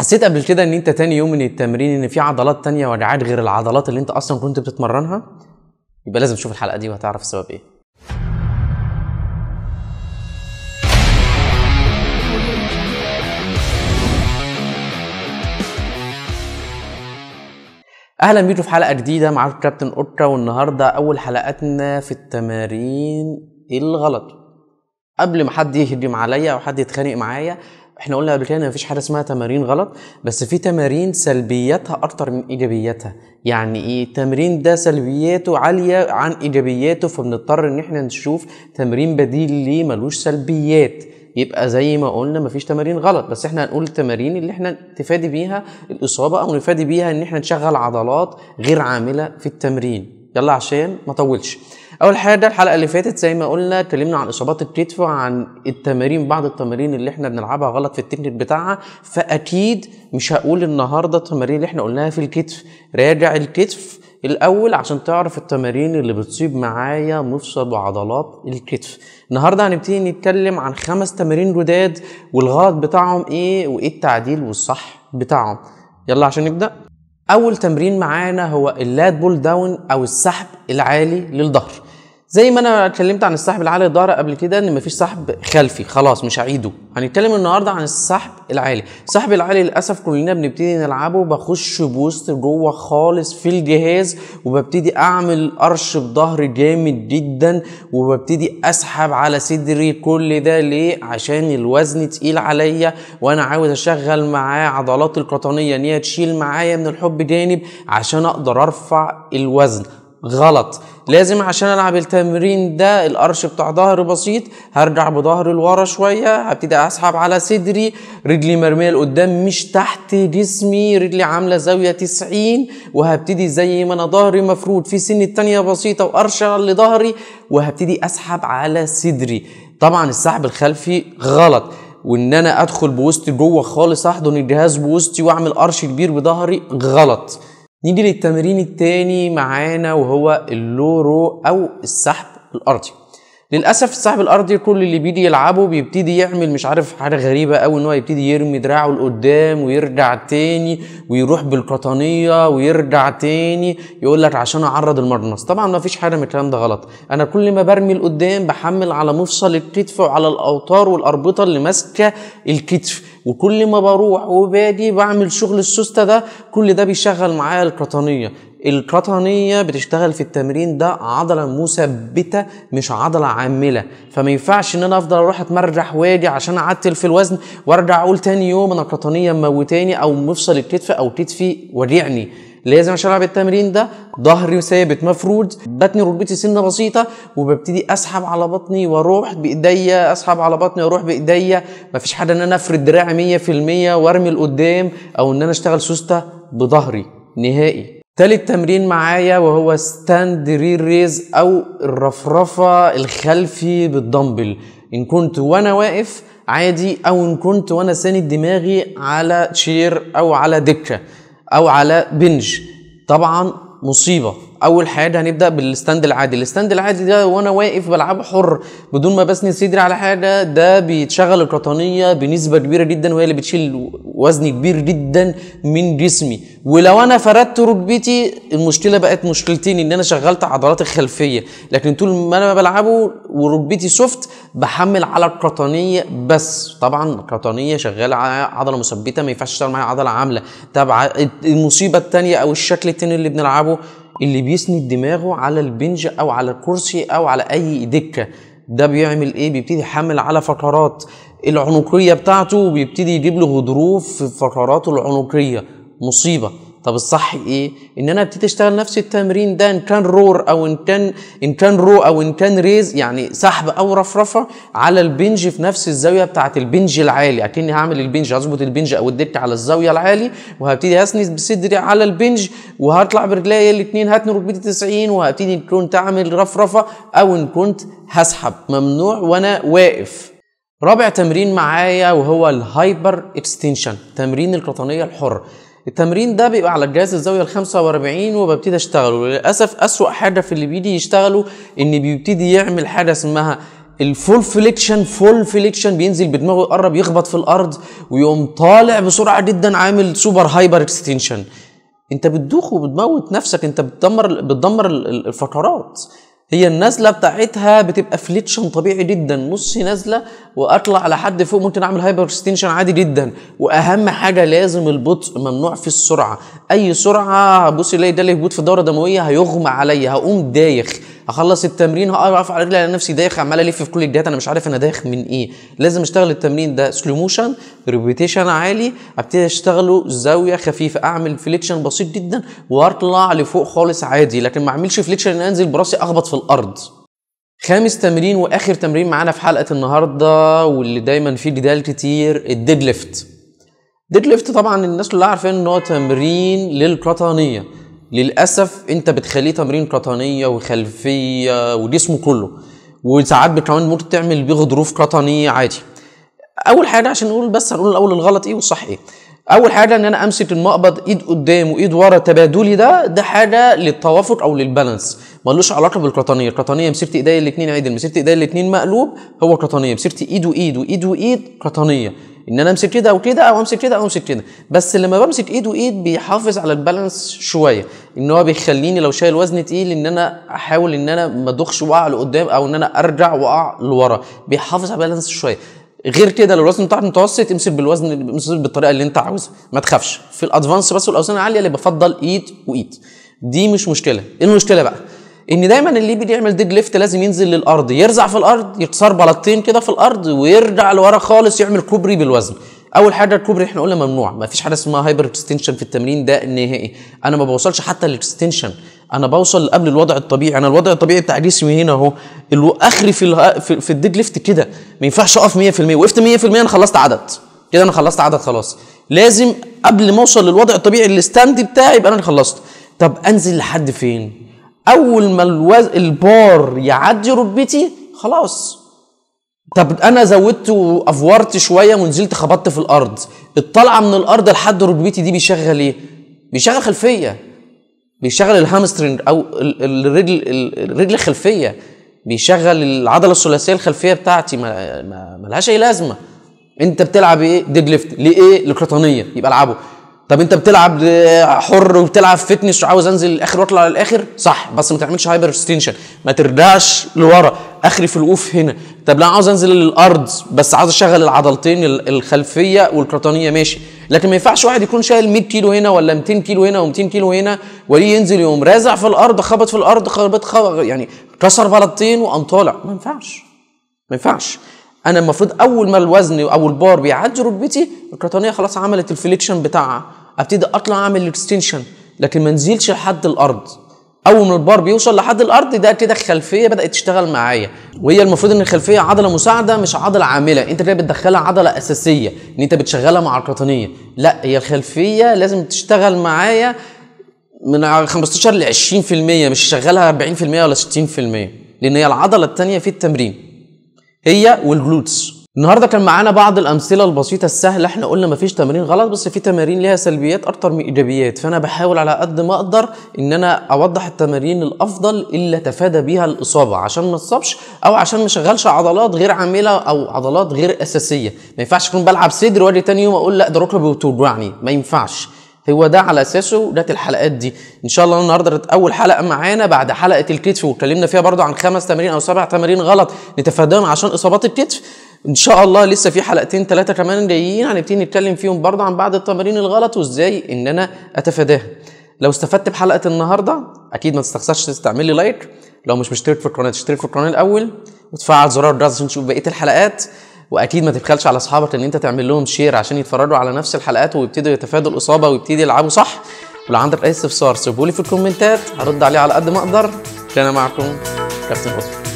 حسيت قبل كده ان انت تاني يوم من التمرين ان في عضلات تانية وجعات غير العضلات اللي انت اصلا كنت بتتمرنها يبقى لازم تشوف الحلقه دي وهتعرف السبب ايه اهلا بيكم في حلقه جديده معاكم كابتن اوترا والنهارده اول حلقاتنا في التمارين الغلط قبل ما حد يهجم عليا او حد يتخانق معايا احنا قلنا قبل كده ان مفيش حاجه اسمها تمارين غلط بس في تمارين سلبياتها اكتر من ايجابياتها يعني ايه التمرين ده سلبياته عاليه عن ايجابياته فبنضطر ان احنا نشوف تمرين بديل ليه ملوش سلبيات يبقى زي ما قلنا مفيش تمارين غلط بس احنا هنقول التمارين اللي احنا نفادي بيها الاصابه او نفادي بيها ان احنا نشغل عضلات غير عامله في التمرين يلا عشان ما طولش اول حاجه الحلقه اللي فاتت زي ما قلنا اتكلمنا عن اصابات الكتف وعن التمارين بعض التمارين اللي احنا بنلعبها غلط في التكنيك بتاعها فاكيد مش هقول النهارده التمارين اللي احنا قلناها في الكتف راجع الكتف الاول عشان تعرف التمارين اللي بتصيب معايا مفصل وعضلات الكتف النهارده هنبتدي نتكلم عن خمس تمارين جداد والغلط بتاعهم ايه وايه التعديل والصح بتاعهم يلا عشان نبدا اول تمرين معانا هو اللات بول داون او السحب العالي للظهر زي ما انا اتكلمت عن السحب العالي الظهر قبل كده ان مفيش سحب خلفي خلاص مش هعيده هنتكلم النهارده عن السحب العالي السحب العالي للاسف كلنا بنبتدي نلعبه بخش بوست جوه خالص في الجهاز وببتدي اعمل قرش بظهر جامد جدا وببتدي اسحب على صدري كل ده ليه عشان الوزن تقيل عليا وانا عاوز اشغل معاه عضلات القطنيه ان هي تشيل معايا من الحب جانب عشان اقدر ارفع الوزن غلط لازم عشان العب التمرين ده القرش بتاع ظهري بسيط هرجع بظهري لورا شويه هبتدي اسحب على صدري رجلي مرميه لقدام مش تحت جسمي رجلي عامله زاويه 90 وهبتدي زي ما انا ظهري مفرود في سن التانية بسيطه وقرشه لظهري وهبتدي اسحب على صدري طبعا السحب الخلفي غلط وان انا ادخل بوسطي جوه خالص احضن الجهاز بوسطي واعمل قرش كبير بظهري غلط نيجي للتمرين التاني معانا وهو اللورو او السحب الارضي للاسف السحب الارضي كل اللي بيجي يلعبه بيبتدي يعمل مش عارف حاجه غريبه قوي ان هو يبتدي يرمي دراعه لقدام ويرجع تاني ويروح بالقطنيه ويرجع تاني يقول لك عشان اعرض المرنس طبعا ما فيش حاجه من الكلام ده غلط انا كل ما برمي لقدام بحمل على مفصل الكتف وعلى الاوتار والاربطه اللي ماسكه الكتف وكل ما بروح وبادي بعمل شغل السوسته ده كل ده بيشغل معايا القطنيه القطنيه بتشتغل في التمرين ده عضله مثبته مش عضله عامله فما ينفعش ان انا افضل اروح اتمرجح واجي عشان اعتل في الوزن وارجع اقول تاني يوم انا القطنيه موتاني او مفصل الكتف او كتفي وجعني لازم عشان العب التمرين ده ظهري ثابت مفرود بطني ركبتي سنه بسيطه وببتدي اسحب على بطني واروح بايديا اسحب على بطني واروح بايديا مفيش حاجه ان انا افرد دراعي 100% وارمي لقدام او ان انا اشتغل سوسته بظهري نهائي تالت تمرين معايا وهو ستاند رير ريز او الرفرفة الخلفي بالدمبل ان كنت وانا واقف عادي او ان كنت وانا ساند دماغي على تشير او على دكة او على بنج طبعا مصيبة اول حاجه هنبدا بالستاند العادي الستاند العادي ده وانا واقف بلعبه حر بدون ما بسند صدري على حاجه ده بيتشغل القطنيه بنسبه كبيره جدا وهي اللي بتشيل وزن كبير جدا من جسمي ولو انا فردت ركبتي المشكله بقت مشكلتين ان انا شغلت عضلات الخلفيه لكن طول ما انا بلعبه وركبتي سوفت بحمل على القطنيه بس طبعا القطنيه شغاله عضله مثبته ما ينفعش تشتغل معايا عضله عامله طبعا المصيبه الثانيه او الشكل الثاني اللي بنلعبه اللي بيسند دماغه على البنج او على الكرسي او على اي دكه ده بيعمل ايه بيبتدي يحمل على فقرات العنقيه بتاعته وبيبتدي يجيب له غضروف في فقراته العنقيه مصيبه طب الصح ايه ان انا ابتدي اشتغل نفس التمرين ده ان كان رور او ان كان ان كان رو او ان كان ريز يعني سحب او رفرفه على البنج في نفس الزاويه بتاعه البنج العالي اكني هعمل البنج هظبط البنج او الدك على الزاويه العالي وهبتدي اسند بصدري على البنج وهطلع برجلي الاثنين هتنور ركبتي 90 وهبتدي ان كنت اعمل رفرفه او ان كنت هسحب ممنوع وانا واقف رابع تمرين معايا وهو الهايبر اكستنشن تمرين القطنيه الحره التمرين ده بيبقى على الجهاز الزاويه ال 45 وببتدي اشتغله للاسف اسوأ حاجه في اللي بيجي يشتغله ان بيبتدي يعمل حاجه اسمها الفول فليكشن فول فليكشن بينزل بدماغه يقرب يخبط في الارض ويقوم طالع بسرعه جدا عامل سوبر هايبر اكستنشن انت بتدوخ وبتموت نفسك انت بتدمر بتدمر الفقرات هي النزله بتاعتها بتبقى فليتشن طبيعي جدا نص نازله واطلع لحد فوق ممكن اعمل هايبر اكستنشن عادي جدا واهم حاجه لازم البطء ممنوع في السرعه اي سرعه بصي الاقي ده اللي في الدوره الدمويه هيغمى عليا هقوم دايخ اخلص التمرين هقف على رجلي على نفسي دايخ عمال الف في كل الجهات انا مش عارف انا دايخ من ايه لازم اشتغل التمرين ده سلو موشن ريبيتيشن عالي ابتدي اشتغله زاويه خفيفه اعمل فليكشن بسيط جدا واطلع لفوق خالص عادي لكن ما اعملش فليكشن ان انزل براسي اخبط في الارض خامس تمرين واخر تمرين معانا في حلقه النهارده واللي دايما فيه جدال كتير الديد ليفت ديد ليفت طبعا الناس كلها عارفين ان هو تمرين للقطنيه للاسف انت بتخليه تمرين قطنيه وخلفيه وجسمه كله وساعات كمان ممكن تعمل بيه غضروف قطنيه عادي اول حاجه عشان نقول بس هنقول الاول الغلط ايه والصح ايه اول حاجه ان انا امسك المقبض ايد قدام وايد ورا تبادلي ده ده حاجه للتوافق او للبالانس ملوش علاقه بالقطنيه القطنيه مسيرتي ايدي الاثنين عدل مسيرتي ايدي الاثنين مقلوب هو قطنيه مسيرتي ايد وايد وايد وايد قطنيه ان انا امسك كده او كده او امسك كده او امسك كده بس لما بمسك ايد وايد بيحافظ على البالانس شويه ان هو بيخليني لو شايل وزن تقيل ان انا احاول ان انا ما ادخش واقع لقدام او ان انا ارجع واقع لورا بيحافظ على البالانس شويه غير كده لو الوزن بتاعك متوسط امسك بالوزن بالطريقه اللي انت عاوزها ما تخافش في الادفانس بس والاوزان العاليه اللي بفضل ايد وايد دي مش مشكله ايه المشكله بقى ان دايما اللي بيعمل ديد ليفت لازم ينزل للارض يرزع في الارض يكسر بلطتين كده في الارض ويرجع لورا خالص يعمل كوبري بالوزن اول حاجه الكوبري احنا قلنا ممنوع ما فيش حاجه اسمها هايبر اكستنشن في التمرين ده نهائي انا ما بوصلش حتى للاكستنشن انا بوصل قبل الوضع الطبيعي انا الوضع الطبيعي بتاع جسمي هنا اهو اخري في في الديد ليفت كده ما ينفعش اقف 100% وقفت 100% انا خلصت عدد كده انا خلصت عدد خلاص لازم قبل ما اوصل للوضع الطبيعي الستاند بتاعي يبقى انا خلصت طب انزل لحد فين اول ما الوز... البار يعدي ركبتي خلاص طب انا زودت وافورت شويه ونزلت خبطت في الارض الطلعه من الارض لحد ركبتي دي بيشغل ايه بيشغل خلفيه بيشغل الهامسترنج او الرجل الرجل الخلفيه بيشغل العضله الثلاثيه الخلفيه بتاعتي ما, لهاش اي لازمه انت بتلعب ايه ديد ليفت ليه ايه لقطنيه يبقى العبه طب انت بتلعب حر وبتلعب فتنس وعاوز انزل الاخر واطلع للاخر صح بس ما تعملش هايبر اكستنشن ما ترجعش لورا اخري في الوقوف هنا طب لا عاوز انزل للارض بس عاوز اشغل العضلتين الخلفيه والكرتونيه ماشي لكن ما ينفعش واحد يكون شايل 100 كيلو هنا ولا 200 كيلو هنا و200 كيلو هنا وليه ينزل يقوم رازع في الارض خبط في الارض خبط, خبط يعني كسر بلطين وقام طالع ما ينفعش ما ينفعش انا المفروض اول ما الوزن او البار بيعدي ركبتي القطنيه خلاص عملت الفليكشن بتاعها ابتدي اطلع اعمل الاكستنشن لكن ما نزلش لحد الارض اول ما البار بيوصل لحد الارض ده كده الخلفيه بدات تشتغل معايا وهي المفروض ان الخلفيه عضله مساعده مش عضله عامله انت كده بتدخلها عضله اساسيه ان انت بتشغلها مع القطنيه لا هي الخلفيه لازم تشتغل معايا من 15 ل 20% مش شغالها 40% ولا 60% لان هي العضله الثانيه في التمرين هي والجلوتس النهارده كان معانا بعض الامثله البسيطه السهله احنا قلنا مفيش تمارين غلط بس في تمارين ليها سلبيات اكتر من ايجابيات فانا بحاول على قد ما اقدر ان انا اوضح التمارين الافضل اللي اتفادى بيها الاصابه عشان ما تصابش او عشان ما اشغلش عضلات غير عامله او عضلات غير اساسيه ما ينفعش اكون بلعب صدر واجي تاني يوم اقول لا ده ركبي بتوجعني ما ينفعش هو ده على اساسه جت الحلقات دي ان شاء الله النهارده اول حلقه معانا بعد حلقه الكتف واتكلمنا فيها برضو عن خمس تمارين او سبع تمارين غلط نتفاداهم عشان اصابات الكتف ان شاء الله لسه في حلقتين ثلاثه كمان جايين هنبتدي نتكلم فيهم برضه عن بعض التمارين الغلط وازاي ان انا اتفاداها لو استفدت بحلقه النهارده اكيد ما تستخسرش تستعمل لي لايك لو مش مشترك في القناه تشترك في القناه الاول وتفعل زرار الجرس عشان تشوف بقيه الحلقات واكيد ما تبخلش على اصحابك ان انت تعمل لهم شير عشان يتفرجوا على نفس الحلقات ويبتدوا يتفادوا الاصابه ويبتدوا يلعبوا صح ولو عندك اي استفسار لي في الكومنتات هرد عليه على قد ما اقدر كان معكم كابتن قطب